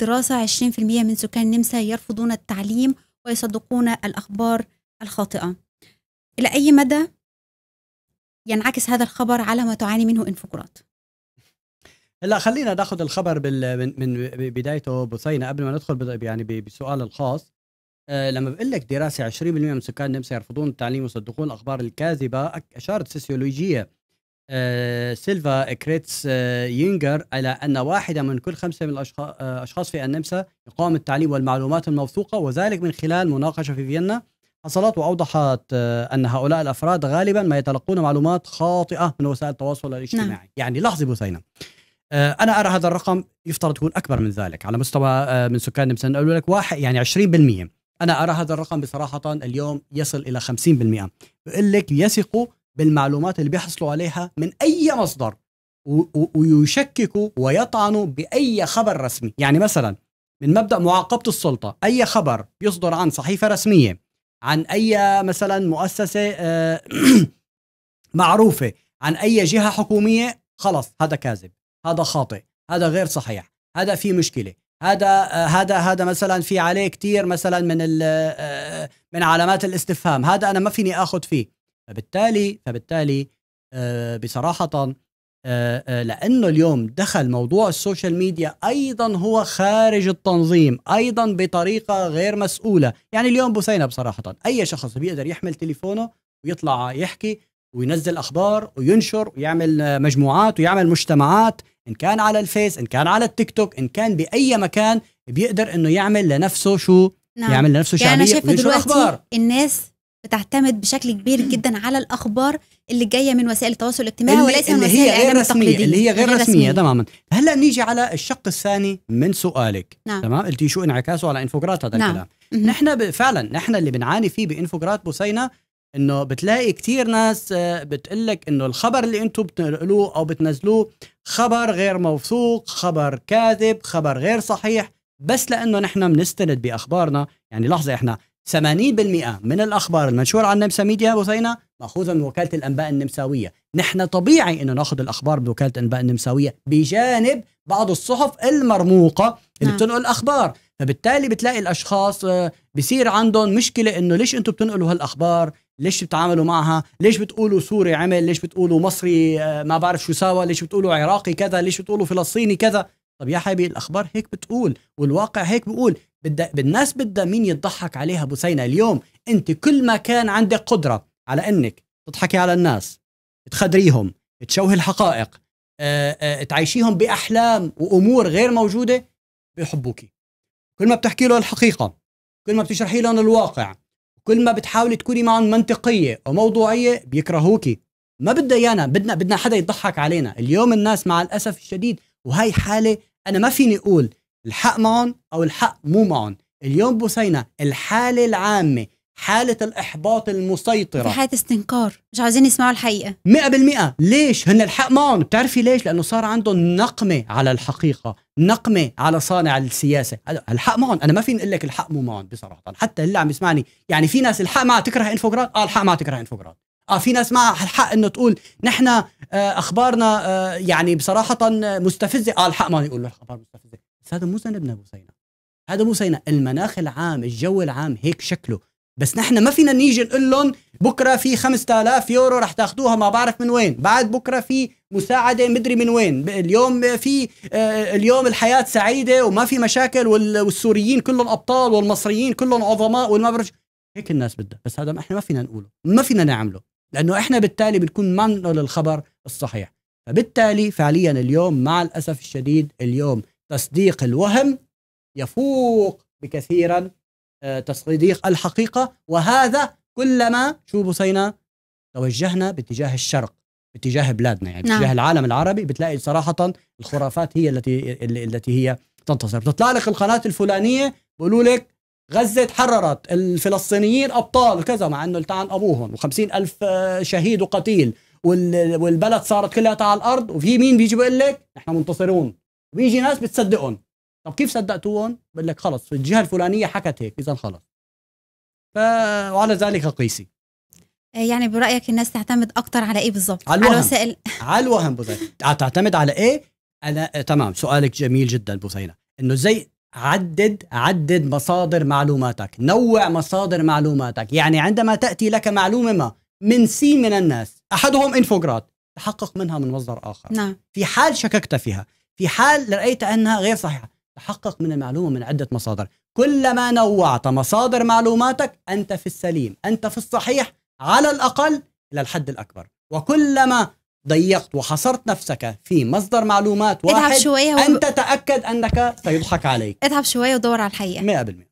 دراسة 20% من سكان النمسا يرفضون التعليم ويصدقون الأخبار الخاطئة إلى أي مدى ينعكس هذا الخبر على ما تعاني منه انفجارات لا خلينا ناخذ الخبر بال من, من بدايته بثينه قبل ما ندخل يعني بسؤال الخاص أه لما بقول لك دراسه 20% من سكان النمسا يرفضون التعليم ويصدقون الاخبار الكاذبه اشارت سيسيولوجيه آه، سيلفا كريتس آه، يينجر ينجر على أن واحدة من كل خمسة من الأشخاص آه، في النمسا يقام التعليم والمعلومات الموثوقة وذلك من خلال مناقشة في فيينا حصلت وأوضحت أن هؤلاء الأفراد غالبا ما يتلقون معلومات خاطئة من وسائل التواصل الاجتماعي نعم. يعني لحظة بثينة أنا أرى هذا الرقم يفترض يكون أكبر من ذلك على مستوى من سكان النمسا أقول لك واحد يعني 20% أنا أرى هذا الرقم بصراحة اليوم يصل إلى 50% بقول لك يثقوا بالمعلومات اللي بيحصلوا عليها من اي مصدر ويشككوا ويطعنوا باي خبر رسمي يعني مثلا من مبدا معاقبه السلطه اي خبر يصدر عن صحيفه رسميه عن اي مثلا مؤسسه آه، معروفه عن اي جهه حكوميه خلص هذا كاذب هذا خاطئ هذا غير صحيح هذا في مشكله هذا آه، هذا هذا مثلا في عليه كثير مثلا من آه، من علامات الاستفهام هذا انا ما فيني اخذ فيه فبالتالي فبالتالي آه، بصراحه آه، آه، لانه اليوم دخل موضوع السوشيال ميديا ايضا هو خارج التنظيم ايضا بطريقه غير مسؤوله يعني اليوم بثينه بصراحه اي شخص بيقدر يحمل تليفونه ويطلع يحكي وينزل اخبار وينشر ويعمل مجموعات ويعمل مجتمعات ان كان على الفيس ان كان على التيك توك ان كان باي مكان بيقدر انه يعمل لنفسه شو نعم. يعمل لنفسه يعني شعبيه وينشر اخبار الناس بتعتمد بشكل كبير جدا على الاخبار اللي جايه من وسائل التواصل الاجتماعي وليس من وسائل الاعلام التقليدي اللي هي غير, رسميه, تماما هلا نيجي على الشق الثاني من سؤالك نعم. تمام قلتي شو انعكاسه على انفوجرات هذا نعم. الكلام م نحن فعلا نحن اللي بنعاني فيه بانفوجرات بوسينا انه بتلاقي كثير ناس آه، بتقول لك انه الخبر اللي انتم بتنقلوه او بتنزلوه خبر غير موثوق خبر كاذب خبر غير صحيح بس لانه نحن بنستند باخبارنا يعني لحظه احنا 80% من الاخبار المنشوره عن النمسا ميديا بثينه ماخوذه من وكاله الانباء النمساويه، نحن طبيعي انه ناخذ الاخبار من وكاله الانباء النمساويه بجانب بعض الصحف المرموقه اللي نعم. بتنقل الاخبار، فبالتالي بتلاقي الاشخاص آه، بصير عندهم مشكله انه ليش انتم بتنقلوا هالاخبار؟ ليش بتتعاملوا معها؟ ليش بتقولوا سوري عمل؟ ليش بتقولوا مصري آه، ما بعرف شو ساوى؟ ليش بتقولوا عراقي كذا؟ ليش بتقولوا فلسطيني كذا؟ طب يا حبيبي الاخبار هيك بتقول والواقع هيك بيقول بدأ الناس بدها مين يضحك عليها بوسينا اليوم انت كل ما كان عندك قدره على انك تضحكي على الناس تخدريهم تشوهي الحقائق أه أه تعيشيهم باحلام وامور غير موجوده بيحبوكي كل ما بتحكي لهم الحقيقه كل ما بتشرحي لهم الواقع كل ما بتحاولي تكوني معهم منطقيه وموضوعيه بيكرهوكي ما بدنا ايانا بدنا بدنا حدا يضحك علينا اليوم الناس مع الاسف الشديد وهي حاله انا ما فيني اقول الحق معهم او الحق مو معهم اليوم بوسينا الحاله العامه حالة الإحباط المسيطرة في حالة استنكار مش عايزين يسمعوا الحقيقة 100% ليش؟ هن الحق معهم بتعرفي ليش؟ لأنه صار عندهم نقمة على الحقيقة نقمة على صانع السياسة الحق معهم أنا ما فيني أقول لك الحق مو معهم بصراحة حتى اللي عم يسمعني يعني في ناس الحق معها تكره إنفوغراد آه الحق معها تكره إنفوغراد اه في ناس معها الحق انه تقول نحن آه اخبارنا آه يعني بصراحه مستفزه اه الحق ما يقولوا الاخبار مستفزه هذا مو ذنبنا ابو سينا هذا مو سينا المناخ العام الجو العام هيك شكله بس نحن ما فينا نيجي نقول لهم بكره في 5000 يورو رح تاخذوها ما بعرف من وين بعد بكره في مساعده مدري من وين اليوم في آه، اليوم الحياه سعيده وما في مشاكل والسوريين كلهم ابطال والمصريين كلهم عظماء والما بعرف هيك الناس بدها بس هذا ما احنا ما فينا نقوله ما فينا نعمله لانه احنا بالتالي بنكون ما الخبر الصحيح فبالتالي فعليا اليوم مع الاسف الشديد اليوم تصديق الوهم يفوق بكثيرا آه، تصديق الحقيقة وهذا كلما شو بصينا توجهنا باتجاه الشرق باتجاه بلادنا يعني نعم. باتجاه العالم العربي بتلاقي صراحة الخرافات هي التي التي هي تنتصر بتطلع لك القناة الفلانية بقولوا لك غزة تحررت الفلسطينيين أبطال وكذا مع أنه التعن أبوهم وخمسين ألف آه، شهيد وقتيل والبلد صارت كلها على الأرض وفي مين بيجي بيقول لك نحن منتصرون وبيجي ناس بتصدقهم طب كيف صدقتوهم؟ بقول لك خلص في الجهه الفلانيه حكت هيك اذا خلص ف وعلى ذلك قيسي إيه، يعني برايك الناس تعتمد اكثر على ايه بالضبط؟ على, الوهم. على وسائل على الوهم بثينه آه، تعتمد على ايه؟ انا تمام سؤالك جميل جدا بثينه انه زي عدد عدد مصادر معلوماتك نوع مصادر معلوماتك يعني عندما تأتي لك معلومة ما من سي من الناس أحدهم إنفوجرات تحقق منها من مصدر آخر نعم. في حال شككت فيها في حال رأيت أنها غير صحيحة تحقق من المعلومة من عدة مصادر كلما نوعت مصادر معلوماتك أنت في السليم أنت في الصحيح على الأقل إلى الحد الأكبر وكلما ضيقت وحصرت نفسك في مصدر معلومات واحد شوية و... أنت تأكد أنك سيضحك عليك اذهب شوية ودور على الحقيقة 100%